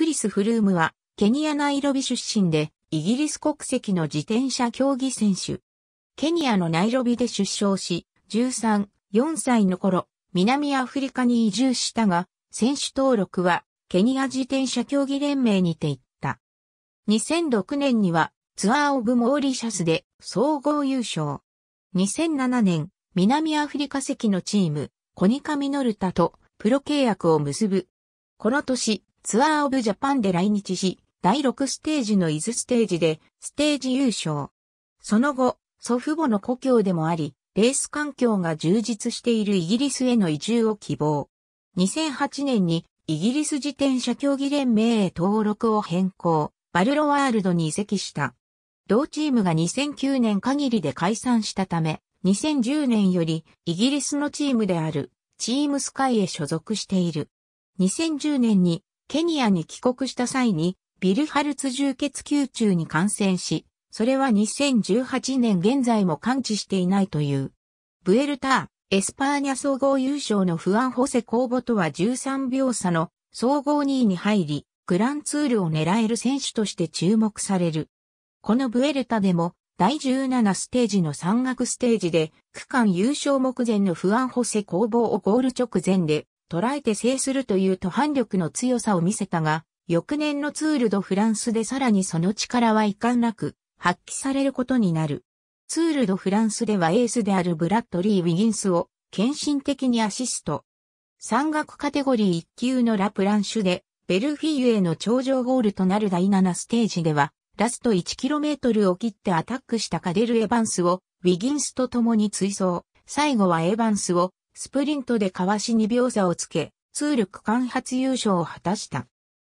クリス・フルームは、ケニア・ナイロビ出身で、イギリス国籍の自転車競技選手。ケニアのナイロビで出生し、13、4歳の頃、南アフリカに移住したが、選手登録は、ケニア自転車競技連盟にて行った。2006年には、ツアーオブモーリシャスで総合優勝。2007年、南アフリカ籍のチーム、コニカミノルタとプロ契約を結ぶ。この年、ツアーオブジャパンで来日し、第6ステージの伊豆ステージでステージ優勝。その後、祖父母の故郷でもあり、レース環境が充実しているイギリスへの移住を希望。2008年にイギリス自転車競技連盟へ登録を変更、バルロワールドに移籍した。同チームが2009年限りで解散したため、2010年よりイギリスのチームであるチームスカイへ所属している。2010年にケニアに帰国した際に、ビルハルツ重血球中に感染し、それは2018年現在も完治していないという。ブエルター、エスパーニャ総合優勝のフアンホセ公募とは13秒差の総合2位に入り、グランツールを狙える選手として注目される。このブエルタでも第17ステージの山岳ステージで区間優勝目前のフアンホセ公募をゴール直前で捉えて制するという途半力の強さを見せたが、翌年のツールドフランスでさらにその力は遺憾なく発揮されることになる。ツールドフランスではエースであるブラッドリー・ウィギンスを献身的にアシスト。山岳カテゴリー1級のラプランシュで、ベルフィーユへの頂上ゴールとなる第7ステージでは、ラスト 1km を切ってアタックしたカデル・エヴァンスを、ウィギンスと共に追走。最後はエヴァンスをスプリントでかわし2秒差をつけ、通力間発優勝を果たした。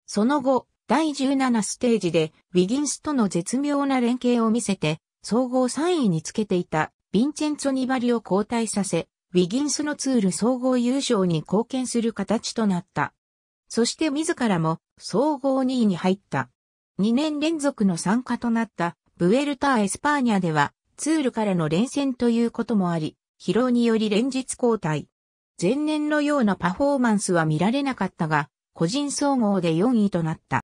その後、第17ステージで、ウィギンスとの絶妙な連携を見せて、総合3位につけていた、ヴィンチェンツォ・ニバリを交代させ、ウィギンスのツール総合優勝に貢献する形となった。そして自らも総合2位に入った。2年連続の参加となったブエルタ・エスパーニャではツールからの連戦ということもあり、疲労により連日交代。前年のようなパフォーマンスは見られなかったが、個人総合で4位となった。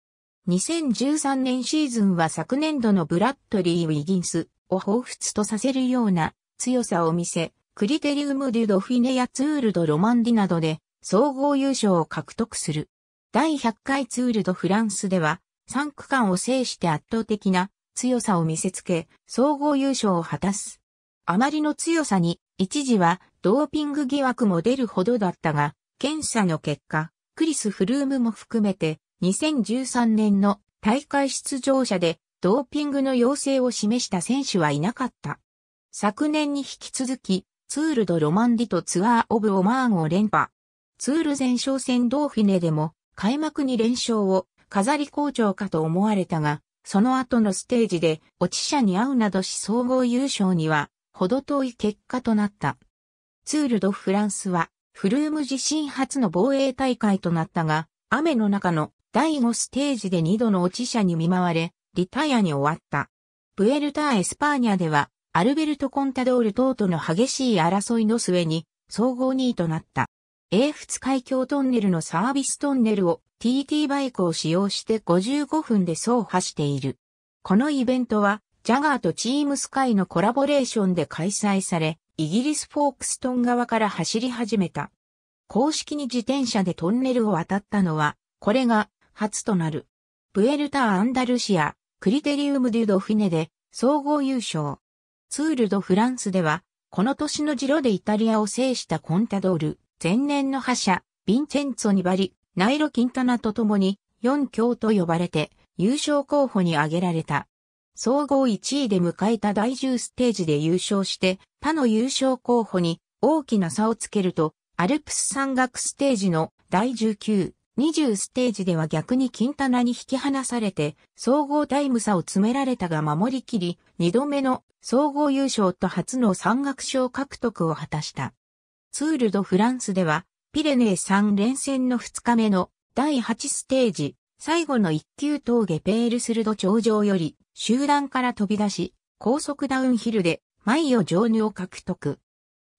2013年シーズンは昨年度のブラッドリー・ウィギンスを彷彿とさせるような強さを見せ、クリテリウム・デュ・ドフィネやツール・ド・ロマンディなどで総合優勝を獲得する。第100回ツール・ド・フランスでは3区間を制して圧倒的な強さを見せつけ、総合優勝を果たす。あまりの強さに一時はドーピング疑惑も出るほどだったが、検査の結果、クリス・フルームも含めて2013年の大会出場者でドーピングの要請を示した選手はいなかった。昨年に引き続き、ツール・ド・ロマンディとツアー・オブ・オマーンを連覇。ツール前哨戦ドーフィネでも開幕に連勝を飾り好調かと思われたが、その後のステージで落ち者に会うなどし総合優勝にはほど遠い結果となった。ツール・ド・フランスは、フルーム自身初の防衛大会となったが、雨の中の第5ステージで2度の落ち者に見舞われ、リタイアに終わった。プエルタ・エスパーニャでは、アルベルト・コンタドール等との激しい争いの末に、総合2位となった。英仏海峡トンネルのサービストンネルを TT バイクを使用して55分で走破している。このイベントはジャガーとチームスカイのコラボレーションで開催され、イギリスフォークストン側から走り始めた。公式に自転車でトンネルを渡ったのは、これが初となる。プエルタ・アンダルシア、クリテリウム・デュ・ドフィネで総合優勝。ツール・ド・フランスでは、この年のジロでイタリアを制したコンタドール、前年の覇者、ヴィンチェンツォ・ニバリ、ナイロ・キンタナと共に、4強と呼ばれて、優勝候補に挙げられた。総合1位で迎えた第10ステージで優勝して他の優勝候補に大きな差をつけると、アルプス山岳ステージの第19、20ステージでは逆に金棚に引き離されて、総合タイム差を詰められたが守りきり、2度目の総合優勝と初の山岳賞獲得を果たした。ツールドフランスでは、ピレネー3連戦の2日目の第8ステージ、最後の1級峠ペールスルド頂上より、集団から飛び出し、高速ダウンヒルで、毎を上入を獲得。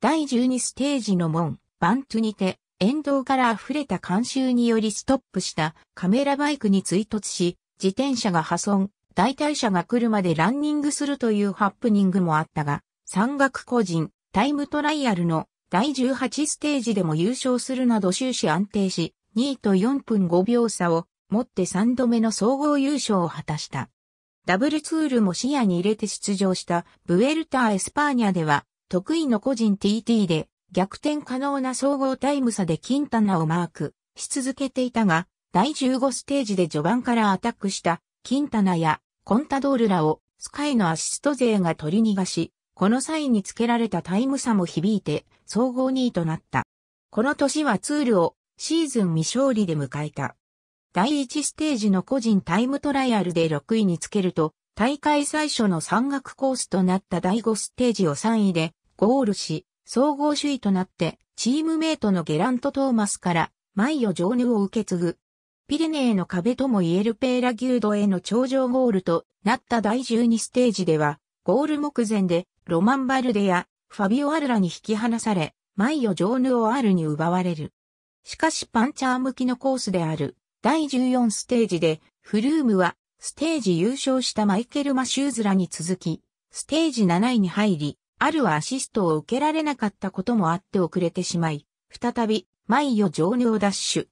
第12ステージの門、バントゥにて、沿道から溢れた監修によりストップしたカメラバイクに追突し、自転車が破損、代替車が来るまでランニングするというハプニングもあったが、山岳個人、タイムトライアルの第18ステージでも優勝するなど終始安定し、2位と4分5秒差を持って3度目の総合優勝を果たした。ダブルツールも視野に入れて出場したブエルター・エスパーニャでは、得意の個人 TT で逆転可能な総合タイム差で金棚をマークし続けていたが、第15ステージで序盤からアタックした金棚やコンタドールらをスカイのアシスト勢が取り逃がし、この際につけられたタイム差も響いて総合2位となった。この年はツールをシーズン未勝利で迎えた。第1ステージの個人タイムトライアルで6位につけると、大会最初の山岳コースとなった第5ステージを3位でゴールし、総合首位となって、チームメイトのゲラント・トーマスから、マイヨ・ジョーヌを受け継ぐ。ピレネーの壁ともいえるペーラギュードへの頂上ゴールとなった第12ステージでは、ゴール目前でロマン・バルデやファビオ・アルラに引き離され、マイヨ・ジョーヌ・をアルに奪われる。しかしパンチャー向きのコースである第14ステージで、フルームは、ステージ優勝したマイケル・マシューズらに続き、ステージ7位に入り、あるはアシストを受けられなかったこともあって遅れてしまい、再び、毎夜上尿ダッシュ。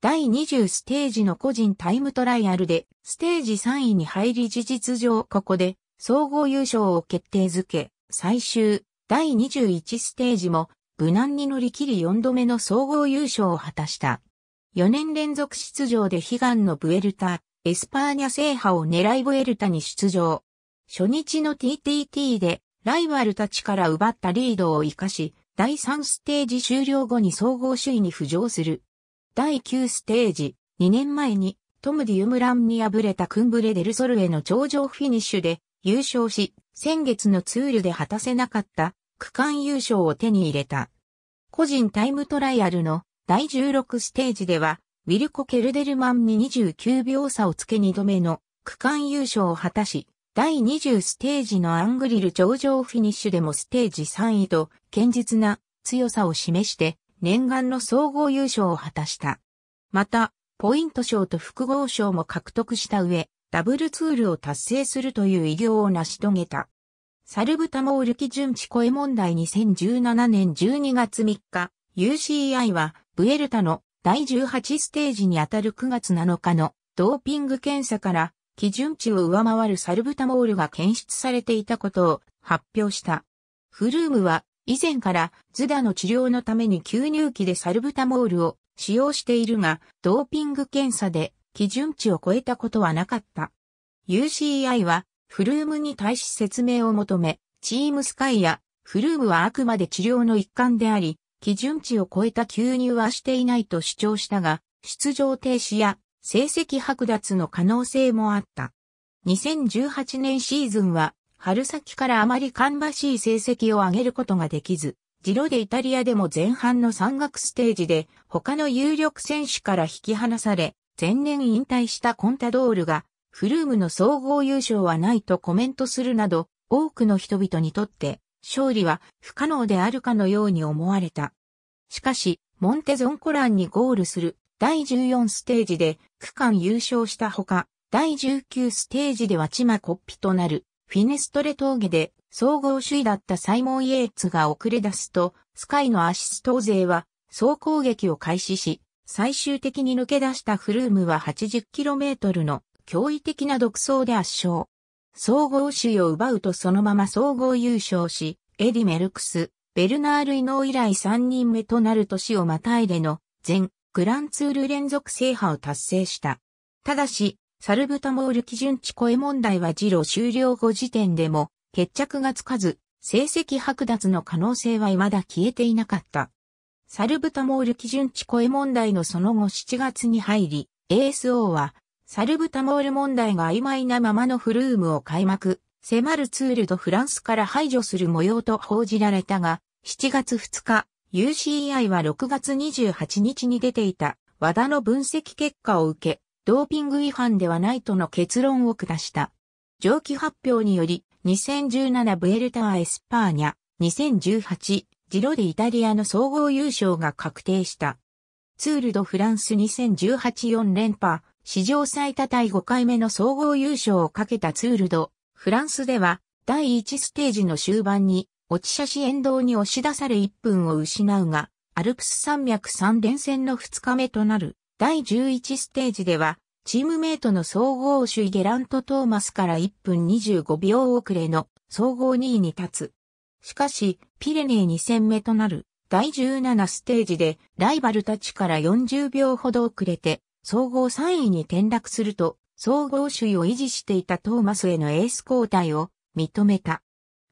第20ステージの個人タイムトライアルで、ステージ3位に入り事実上ここで、総合優勝を決定づけ、最終、第21ステージも、無難に乗り切り4度目の総合優勝を果たした。4年連続出場で悲願のブエルタ、エスパーニャ制覇を狙いブエルタに出場。初日の TTT でライバルたちから奪ったリードを活かし、第3ステージ終了後に総合首位に浮上する。第9ステージ、2年前にトム・ディウムランに敗れたクンブレ・デルソルへの頂上フィニッシュで優勝し、先月のツールで果たせなかった区間優勝を手に入れた。個人タイムトライアルの第16ステージでは、ウィルコ・ケルデルマンに29秒差をつけ2度目の区間優勝を果たし、第20ステージのアングリル頂上フィニッシュでもステージ3位と堅実な強さを示して念願の総合優勝を果たした。また、ポイント賞と複合賞も獲得した上、ダブルツールを達成するという偉業を成し遂げた。サルブタモール基準値超え問題2017年12月3日、UCI はブエルタの第18ステージにあたる9月7日のドーピング検査から基準値を上回るサルブタモールが検出されていたことを発表した。フルームは以前からズダの治療のために吸入器でサルブタモールを使用しているが、ドーピング検査で基準値を超えたことはなかった。UCI はフルームに対し説明を求め、チームスカイやフルームはあくまで治療の一環であり、基準値を超えた吸入はしていないと主張したが、出場停止や成績剥奪の可能性もあった。2018年シーズンは、春先からあまり芳しい成績を上げることができず、ジロでイタリアでも前半の山岳ステージで他の有力選手から引き離され、前年引退したコンタドールが、フルームの総合優勝はないとコメントするなど、多くの人々にとって勝利は不可能であるかのように思われた。しかし、モンテゾンコランにゴールする第14ステージで区間優勝したほか、第19ステージではチマコッピとなるフィネストレ峠で総合首位だったサイモン・イエーツが遅れ出すと、スカイのアシスト勢は総攻撃を開始し、最終的に抜け出したフルームは 80km の驚異的な独走で圧勝。総合首位を奪うとそのまま総合優勝し、エディ・メルクス、ベルナール・イノー以来3人目となる年をまたいでの全グランツール連続制覇を達成した。ただし、サルブタモール基準値超え問題は次郎終了後時点でも決着がつかず、成績剥奪の可能性は未だ消えていなかった。サルブタモール基準値超え問題のその後7月に入り、ASO はサルブタモール問題が曖昧なままのフルームを開幕、迫るツールドフランスから排除する模様と報じられたが、7月2日、UCI は6月28日に出ていた和田の分析結果を受け、ドーピング違反ではないとの結論を下した。上記発表により、2017ブエルターエスパーニャ、2018ジロでイタリアの総合優勝が確定した。ツールドフランス20184連覇、史上最多対5回目の総合優勝をかけたツールド、フランスでは、第1ステージの終盤に、落ち写し沿道に押し出され1分を失うが、アルプス山脈3連戦の2日目となる、第11ステージでは、チームメイトの総合首位ゲラント・トーマスから1分25秒遅れの総合2位に立つ。しかし、ピレネー2戦目となる第17ステージでライバルたちから40秒ほど遅れて総合3位に転落すると、総合首位を維持していたトーマスへのエース交代を認めた。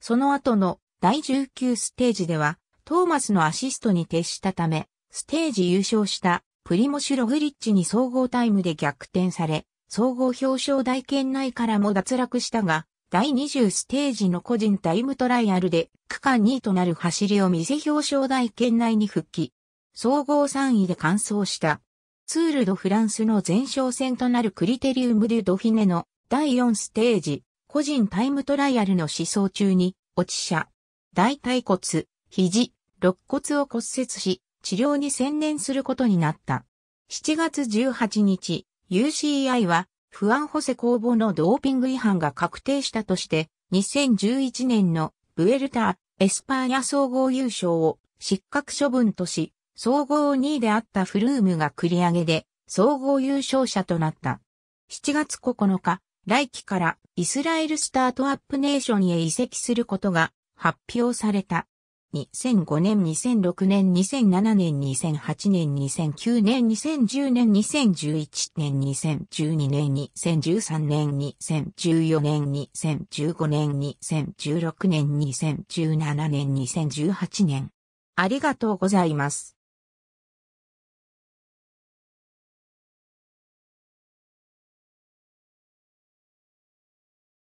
その後の第19ステージでは、トーマスのアシストに徹したため、ステージ優勝したプリモシュ・ログリッチに総合タイムで逆転され、総合表彰台圏内からも脱落したが、第20ステージの個人タイムトライアルで区間2位となる走りを見せ表彰台圏内に復帰。総合3位で完走したツール・ド・フランスの前哨戦となるクリテリウム・デュ・ドフィネの第4ステージ、個人タイムトライアルの思想中に、落ち者、大腿骨、肘、肋骨を骨折し、治療に専念することになった。7月18日、UCI は、不安補正公募のドーピング違反が確定したとして、2011年のブエルタ・ー・エスパーニャ総合優勝を失格処分とし、総合2位であったフルームが繰り上げで、総合優勝者となった。7月9日、来期からイスラエルスタートアップネーションへ移籍することが発表された。2005年、2006年、2007年、2008年、2009年、2010年、2011年、2012年、2013年、2014年、2015年、2016年、2017年、2018年。ありがとうございます。